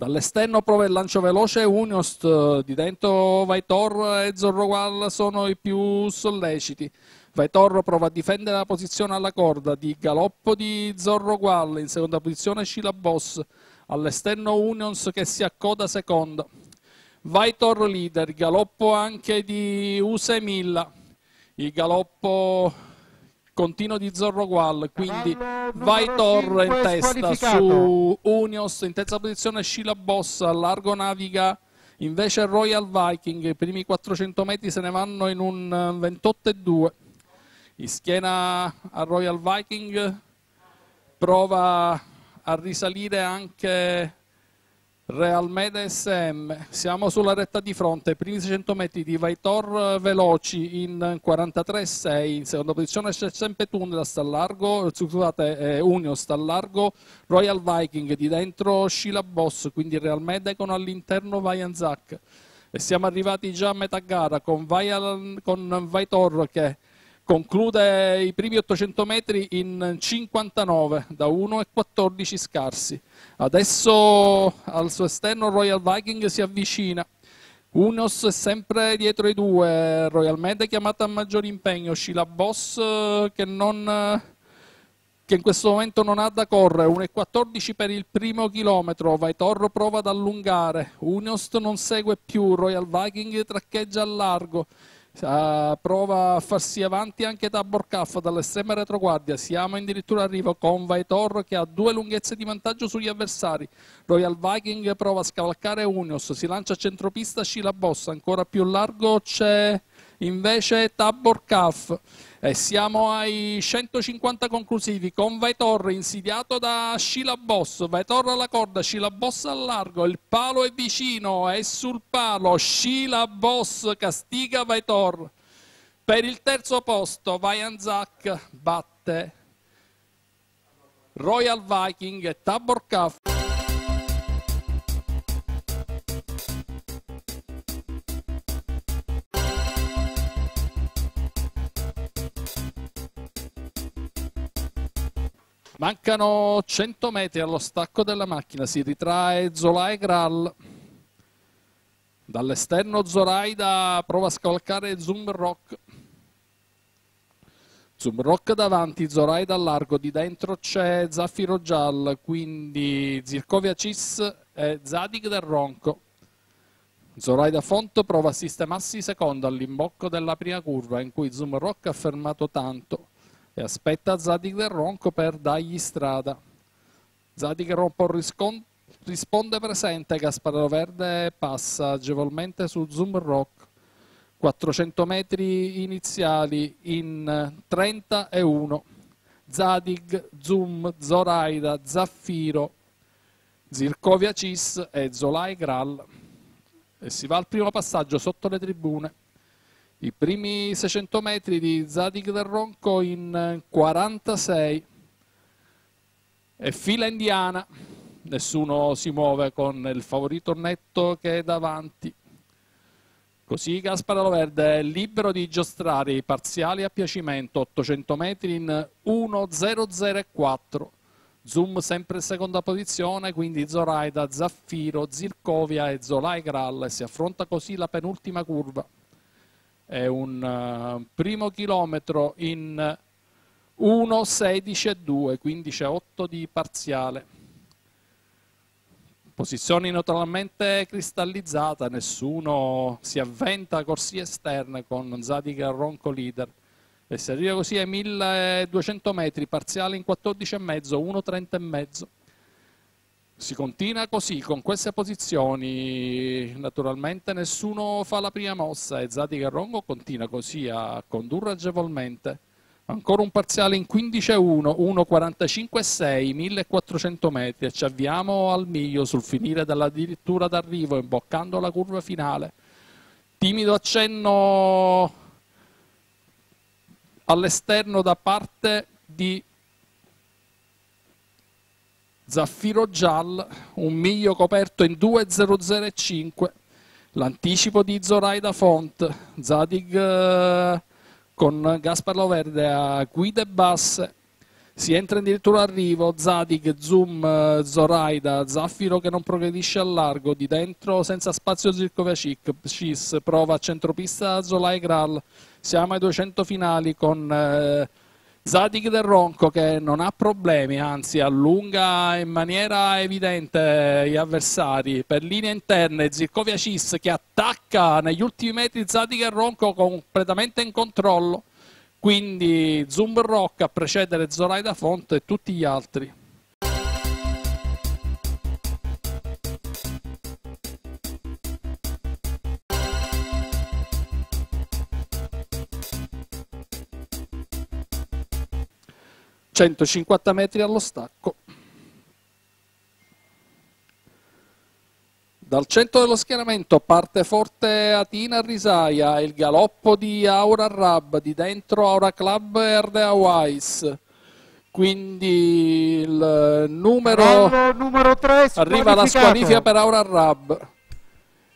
Dall'esterno prova il lancio veloce Uniost, eh, di dentro Vaitor e Zorrogual sono i più solleciti. Vaitor prova a difendere la posizione alla corda di galoppo di Zorrogual, in seconda posizione Scila Boss, all'esterno Unions che si accoda seconda. Vaitor leader, galoppo anche di Usemilla, il galoppo Continuo di Zorro Gual. quindi vai Torre in testa su Unios, in terza posizione Scila Bossa, largo Naviga, invece Royal Viking, i primi 400 metri se ne vanno in un 28,2. Eh, in schiena a Royal Viking prova a risalire anche Real Meda SM, siamo sulla retta di fronte, primi 600 metri di Vaitor eh, Veloci in 43,6, in seconda posizione c'è sempre Tunnel sta al largo, scusate, eh, Union sta al largo, Royal Viking di dentro Scila Boss, quindi Real Meda con all'interno Vajanzac. E siamo arrivati già a metà gara con, Vai, con Vaitor che Conclude i primi 800 metri in 59 da 1,14 scarsi. Adesso al suo esterno Royal Viking si avvicina. Unos è sempre dietro i due, Royal Med chiamata a maggior impegno, Sheila Boss eh, che, non, eh, che in questo momento non ha da correre, 1,14 per il primo chilometro, Vaitorro prova ad allungare, Unos non segue più, Royal Viking traccheggia a largo, prova a farsi avanti anche da Borcaffo dall'estrema retroguardia siamo addirittura arrivo con Vaitor che ha due lunghezze di vantaggio sugli avversari Royal Viking prova a scavalcare Unios si lancia a centropista Scila Bossa ancora più largo c'è invece Tabor Calf. E eh, siamo ai 150 conclusivi con Vaitor insidiato da Scila Boss, Vaitor alla corda, Scila Boss al largo, il palo è vicino, è sul palo, Scila Boss castiga Vaitor. Per il terzo posto Vajanzak batte Royal Viking e Tabor Cuff. Mancano 100 metri allo stacco della macchina, si ritrae Zola e Graal. Dall'esterno Zoraida prova a scavalcare Zumrock. Zumrock davanti, Zoraida al largo, di dentro c'è Zaffiro Gial, quindi Zircovia Cis e Zadig del Ronco. Zoraida Font prova a sistemarsi secondo all'imbocco della prima curva in cui Zumrock ha fermato tanto e aspetta Zadig del Ronco per dargli strada. Zadig del Ronco risponde presente, Gasparro Verde passa agevolmente su Zoom Rock. 400 metri iniziali in 30 e 1. Zadig, Zoom, Zoraida, Zaffiro, Zircovia Cis e Zolai Graal. E si va al primo passaggio sotto le tribune. I primi 600 metri di Zadig del Ronco in 46 eh, e fila indiana, nessuno si muove con il favorito netto che è davanti. Così Gasparo Verde è libero di giostrare i parziali a piacimento, 800 metri in 1.004. Zoom sempre in seconda posizione, quindi Zoraida, Zaffiro, Zircovia e Zolai Grall. Si affronta così la penultima curva è un eh, primo chilometro in 1, e 2, quindi c'è 8 di parziale. Posizioni naturalmente cristallizzate, nessuno si avventa a corsie esterne con Zadica Ronco leader. E si arriva così ai 1200 metri, parziale in 14,5, 1,30,5. Si continua così, con queste posizioni, naturalmente nessuno fa la prima mossa e Zadig e Rongo continua così a condurre agevolmente. Ancora un parziale in 15-1, 1-45-6, 1400 metri e ci avviamo al miglio sul finire dell'addirittura d'arrivo, imboccando la curva finale. Timido accenno all'esterno da parte di Zaffiro Giall, un miglio coperto in 2.005, l'anticipo di Zoraida Font, Zadig eh, con Gasparlo Verde a guide basse, si entra in addirittura arrivo, Zadig, Zoom, eh, Zoraida, Zaffiro che non progredisce al largo, di dentro senza spazio Zirkovacic, Cis prova a centropista Zolai Gral, siamo ai 200 finali con... Eh, Zadig del Ronco che non ha problemi, anzi allunga in maniera evidente gli avversari per linee interne, Zircovia Cis che attacca negli ultimi metri Zadig del Ronco completamente in controllo, quindi Zumb a precedere Zoraida Fonte e tutti gli altri. 150 metri allo stacco. Dal centro dello schieramento parte forte Atina Risaia, il galoppo di Aura Rab, di dentro Aura Club e Ardea Wise. Quindi il numero, numero 3 arriva la squalifica per Aura Rab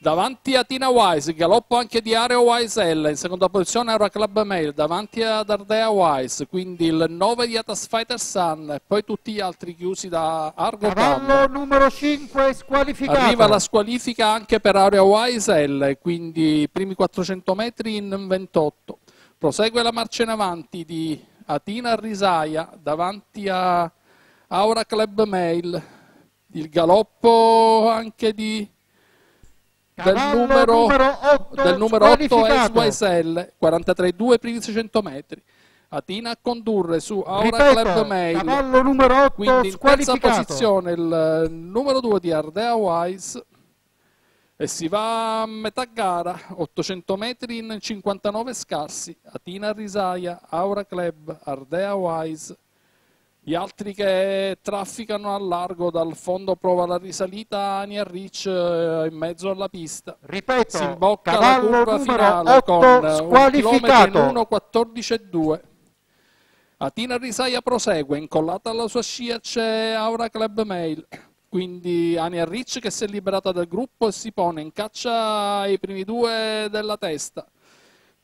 davanti a Tina Wise, galoppo anche di Areo Wise L, in seconda posizione Aura Club Mail, davanti ad Ardea Wise, quindi il 9 di Atas Fighter Sun, poi tutti gli altri chiusi da Argo Cavallo numero 5 squalificato. Arriva la squalifica anche per Areo Wise L, quindi i primi 400 metri in 28. Prosegue la marcia in avanti di Atina Risaia davanti a Aura Club Mail, il galoppo anche di del numero, 8, del numero 8 SL 43,2 per i 600 metri. Atina a condurre su Aura Ripeto, Club Mail. Cavallo numero 8 Quindi in terza posizione il eh, numero 2 di Ardea Wise e si va a metà gara, 800 metri in 59 scarsi, Atina Risaia, Aura Club, Ardea Wise, gli altri che trafficano a largo dal fondo prova la risalita Ania Rich eh, in mezzo alla pista ripeto si imbocca cavallo la curva finale 8, con squalificato un 1.14.2 Atina Risaia prosegue incollata alla sua scia c'è Aura Club Mail quindi Ania Rich che si è liberata dal gruppo e si pone in caccia ai primi due della testa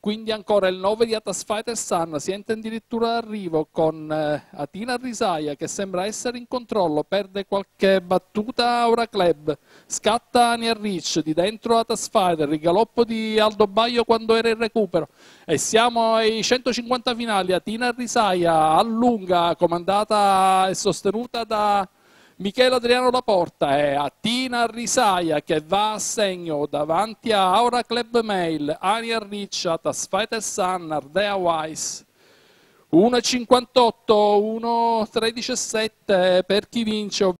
quindi ancora il 9 di Atas Fighter Sun siente addirittura d'arrivo con eh, Atina Risaia che sembra essere in controllo, perde qualche battuta Aura Club, scatta Ania Rich di dentro Atas Fighter, il galoppo di Aldo Baio quando era in recupero e siamo ai 150 finali, Atina Risaia allunga, comandata e sostenuta da... Michele Adriano Laporta è a Tina Risaia che va a segno davanti a Aura Club Mail, Anier Ricciat, Sfighter Sun, Ardea Wise. 1,58, 1,13,7 per chi vince.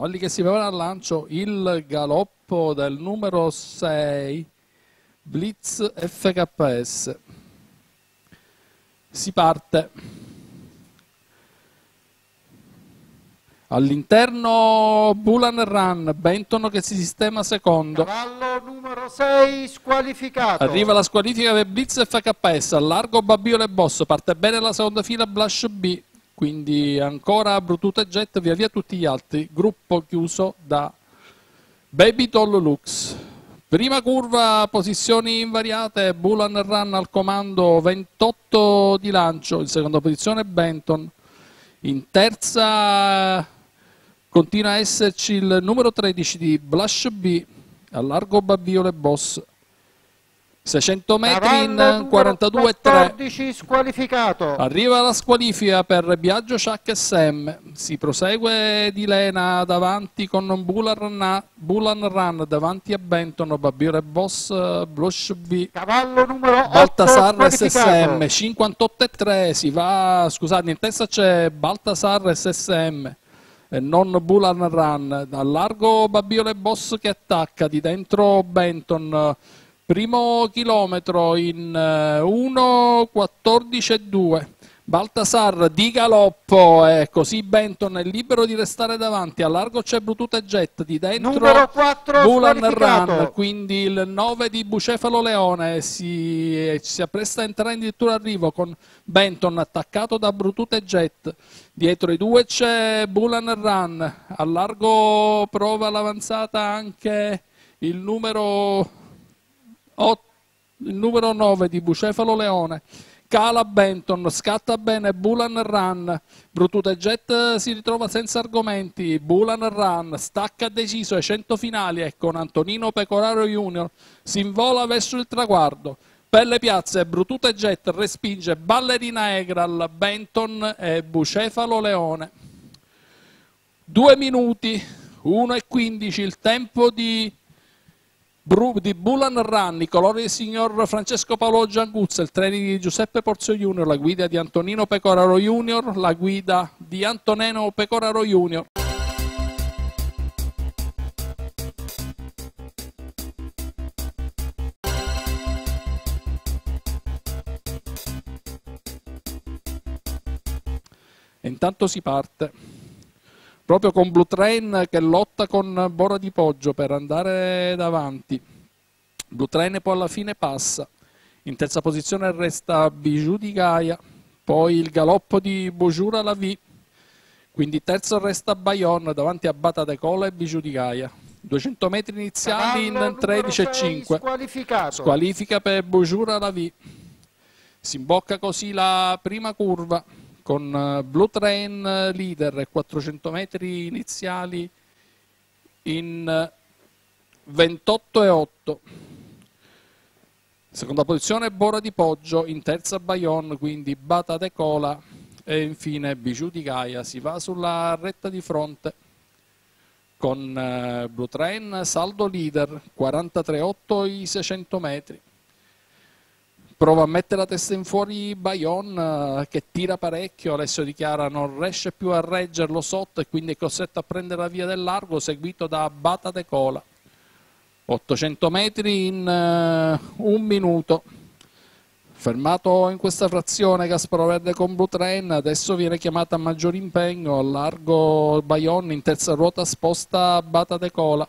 Colli che si prepara al lancio, il galoppo del numero 6, Blitz FKS. Si parte. All'interno Bulan Run, Benton che si sistema secondo. Cavallo numero 6 squalificato. Arriva la squalifica del Blitz FKS, allargo Babbiole Boss parte bene la seconda fila Blush B. Quindi ancora Bruttuta Jet, via via tutti gli altri. Gruppo chiuso da Baby Doll Lux. Prima curva, posizioni invariate, Bulan Run al comando, 28 di lancio, in seconda posizione Benton. In terza continua a esserci il numero 13 di Blush B, a largo Babbiole Boss, 600 metri in 42,3. squalificato. Arriva la squalifica per Biagio, Sciac e Sem. Si prosegue di Lena davanti con Bulan Run, davanti a Benton, Babbiore Boss, Blush V. Cavallo numero 8. Baltasar SSM, 58,3. Si va, scusate, in testa c'è Baltasar SSM non Bulan Run, dal largo Babbiole Boss che attacca, di dentro Benton, Primo chilometro in 1.14.2. Eh, Baltasar di galoppo e eh, così Benton è libero di restare davanti. A largo c'è Bluetooth e Jet di dentro 4, Bulan Run, quindi il 9 di Bucefalo Leone si, si appresta a entrare in dirittura arrivo con Benton attaccato da Bluetooth e Jet. Dietro i due c'è Bulan Run, a largo prova l'avanzata anche il numero il numero 9 di Bucefalo Leone, cala Benton, scatta bene Bulan Run, Brutute Jet eh, si ritrova senza argomenti, Bulan Run stacca deciso ai 100 finali e con Antonino Pecoraro Junior si invola verso il traguardo. Per le piazze Brutute Jet respinge Ballerina Egral, Benton e Bucefalo Leone. Due minuti, 1 e 15 il tempo di di Bulan Ranni, colori del signor Francesco Paolo Gianguzza, il treni di Giuseppe Porzio Junior, la guida di Antonino Pecoraro Junior, la guida di Antonino Pecoraro Junior. E intanto si parte proprio con Blue Train che lotta con Bora di Poggio per andare davanti. Blue Train poi alla fine passa, in terza posizione resta Bijou di Gaia, poi il galoppo di Bojura la V, quindi terzo resta Bayon davanti a Bata de Cola e Bijou di Gaia. 200 metri iniziali in 13,5. Squalifica per Bojura la V. Si imbocca così la prima curva con eh, Blue Train eh, leader 400 metri iniziali in 28,8 eh, seconda posizione Bora di Poggio in terza Bayon quindi Bata De Cola e infine Bijou di Gaia si va sulla retta di fronte con Blue Train saldo leader 43,8 i 600 metri prova a mettere la testa in fuori Bayon eh, che tira parecchio, Alessio dichiara Chiara non riesce più a reggerlo sotto e quindi è costretto a prendere la via del largo seguito da Bata De Cola. 800 metri in uh, un minuto. Fermato in questa frazione Gasparo Verde con Blue Train, adesso viene chiamata a maggior impegno, largo Bayon in terza ruota sposta Bata De Cola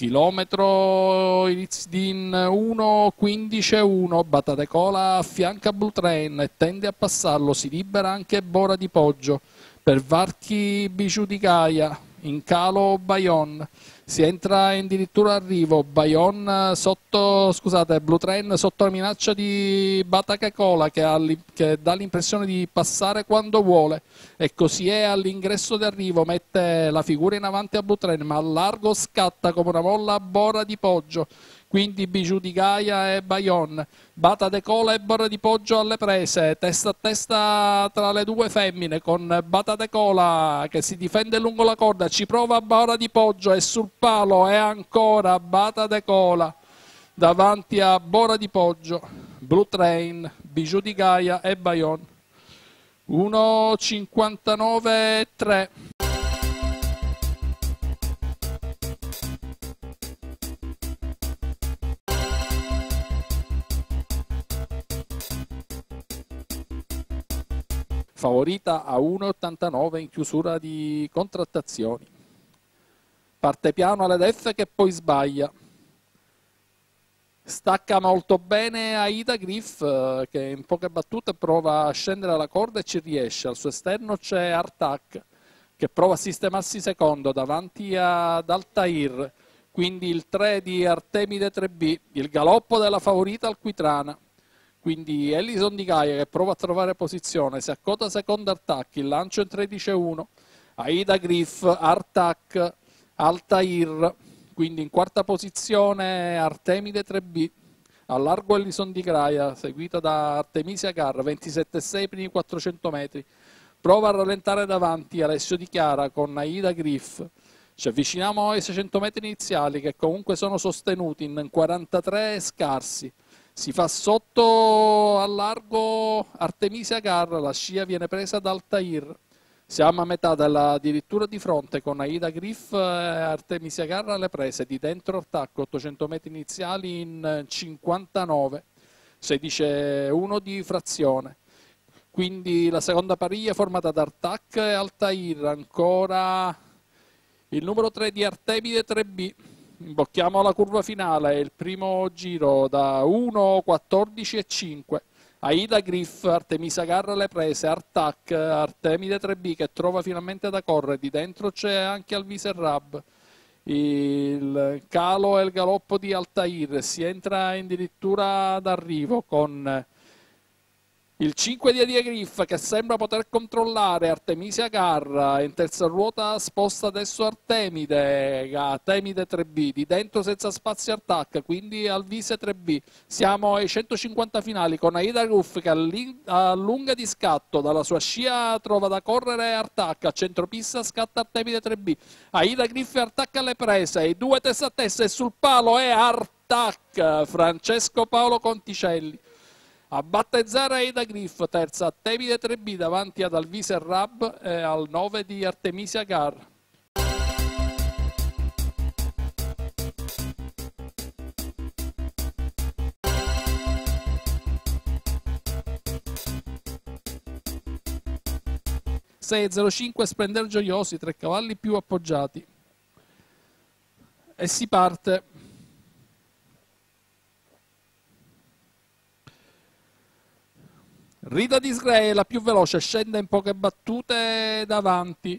chilometro Irizdin 1, Batatecola affianca Blue Train e tende a passarlo, si libera anche Bora di Poggio, per Varchi Biciudicaia, in calo Bayon si entra addirittura arrivo Bayon sotto scusate Blue Train sotto la minaccia di Batacacola che, che, dà l'impressione di passare quando vuole e così è all'ingresso d'arrivo mette la figura in avanti a Blue Train ma a largo scatta come una molla a bora di Poggio quindi Bijou di Gaia e Bayon, Bata De Cola e Borre di Poggio alle prese, testa a testa tra le due femmine con Bata De Cola che si difende lungo la corda, ci prova Borre di Poggio e sul palo è ancora Bata De Cola davanti a Bora di Poggio, Blue Train, Bijou di Gaia e Bayon. 1.59.3 favorita a 1,89 in chiusura di contrattazioni. Parte piano alla destra che poi sbaglia. Stacca molto bene Aida Griff eh, che in poche battute prova a scendere alla corda e ci riesce. Al suo esterno c'è Artak che prova a sistemarsi secondo davanti ad Altair. Quindi il 3 di Artemide 3B, il galoppo della favorita Alquitrana. Quindi Ellison Di Gaia che prova a trovare posizione, si accoda secondo attacco, lancio in 13-1, Aida Griff, Artak, Altair, quindi in quarta posizione Artemide 3B, allargo Ellison Di Gaia, seguita da Artemisia Carr, 27-6 primi 400 metri, prova a rallentare davanti Alessio Di Chiara con Aida Griff, ci avviciniamo ai 600 metri iniziali che comunque sono sostenuti in 43 scarsi, si fa sotto al largo Artemisia Garra, la scia viene presa da Altair. Siamo a metà della, addirittura di fronte con Aida Griff e eh, Artemisia Garra alle prese di dentro attacco, 800 metri iniziali in 59, 16-1 di frazione. Quindi la seconda pariglia formata da Artac e Altair, ancora il numero 3 di Artemide 3B blocchiamo la curva finale, il primo giro da 1.14.5. Aida Griff, Artemisa Garra le prese, Artac, Artemide 3B che trova finalmente da correre, di dentro c'è anche Alviser Rab. Il calo e il galoppo di Altair, si entra addirittura d'arrivo con il 5 di Aria Griff che sembra poter controllare Artemisia Garra, in terza ruota sposta adesso Artemide, Artemide 3B, di dentro senza spazio attacca, quindi Alvise 3B. Siamo ai 150 finali con Aida Ruff che allunga di scatto, dalla sua scia trova da correre a centropista scatta Artemide 3B. Aida Griff attacca le prese, i due testa a testa e sul palo è Artacca, Francesco Paolo Conticelli. A battezzare Aida Griff, terza a Tevide 3B davanti ad Alvise Rab e al 9 di Artemisia Gar. Splendor Gioiosi, tre cavalli più appoggiati. E si parte Rida Disgrae è la più veloce, scende in poche battute davanti.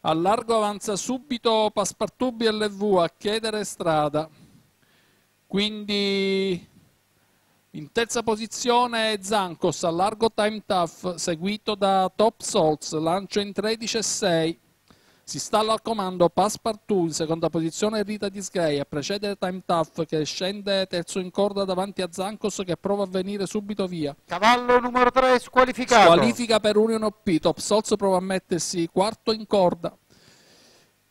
Al largo avanza subito Paspartubi e LV a chiedere strada. Quindi in terza posizione Zancos, a largo Time Tough, seguito da Top Souls, lancio in 13 e 6. Si stalla al comando Passepartout in seconda posizione Rita Disgay a precedere Time Tough che scende terzo in corda davanti a Zancos che prova a venire subito via. Cavallo numero 3 squalificato. Squalifica per Union OP, Top Solz prova a mettersi quarto in corda.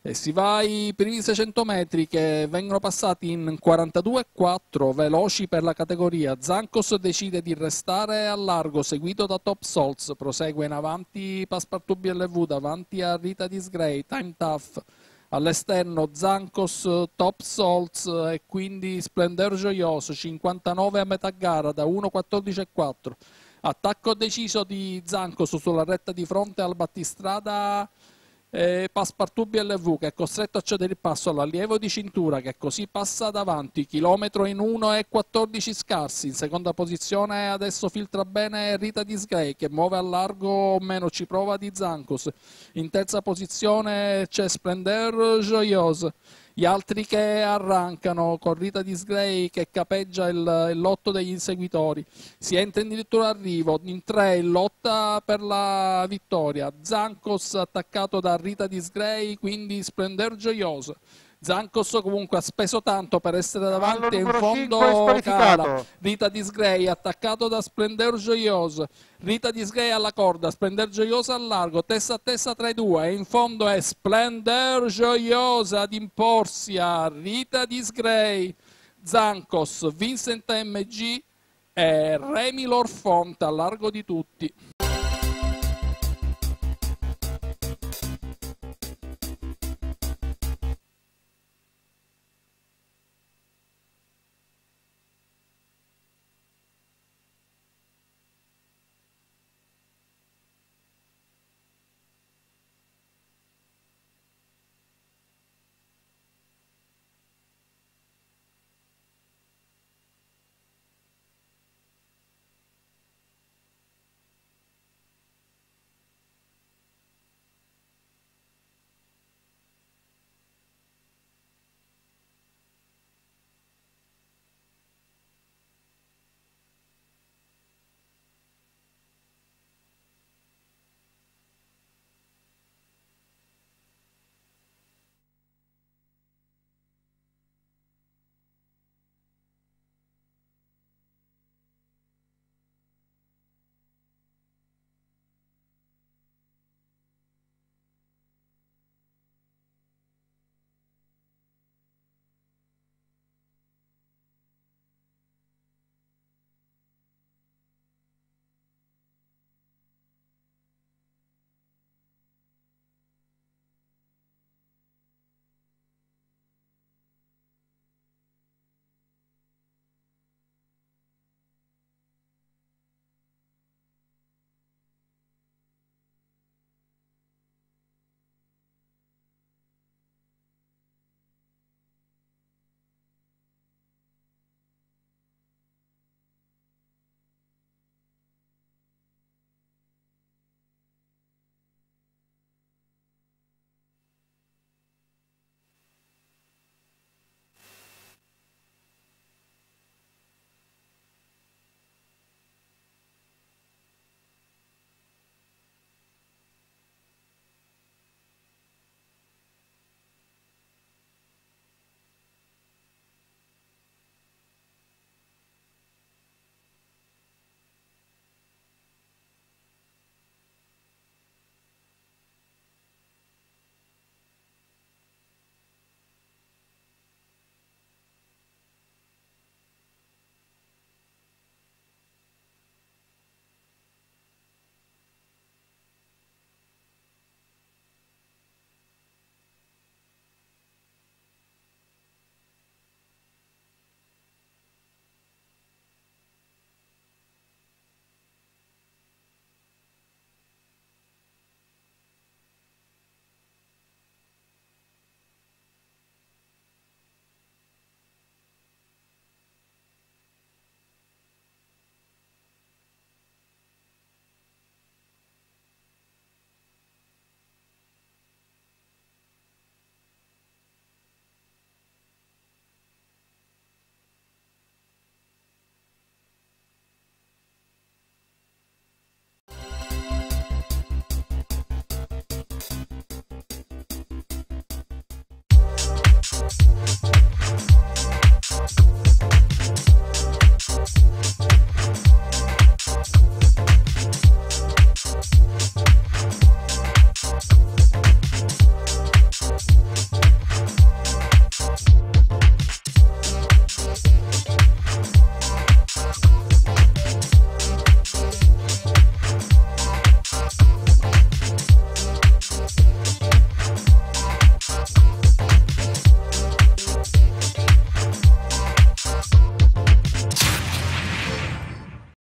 E si va ai primi 600 metri che vengono passati in 42.4 veloci per la categoria. Zancos decide di restare a largo, seguito da Top Souls. Prosegue in avanti Paspartout BLV, davanti a Rita Disgray, Time Tough. All'esterno Zancos, Top Souls e quindi Splendor Gioioso, 59 a metà gara da 1.14.4. Attacco deciso di Zancos sulla retta di fronte al battistrada eh, Passepartout BLV che è costretto a cedere il passo all'allievo di cintura che così passa davanti, chilometro in 1 e 14 scarsi, in seconda posizione adesso filtra bene Rita Disgrey che muove a largo o meno ci prova di Zancos, in terza posizione c'è Splendor Joyos gli altri che arrancano, con Rita Disgray che capeggia il, il, lotto degli inseguitori, si entra in addirittura arrivo, in tre lotta per la vittoria, Zancos attaccato da Rita Disgray, quindi splendor gioioso. Zancos comunque ha speso tanto per essere davanti in fondo cala. Rita Disgrey attaccato da Splendor Gioioso Rita Disgrey alla corda Splendor Gioiosa al largo testa a testa tra i due e in fondo è Splendor Gioiosa ad imporsi a Rita Disgrey Zancos, Vincent MG e Remy Lorfont a largo di tutti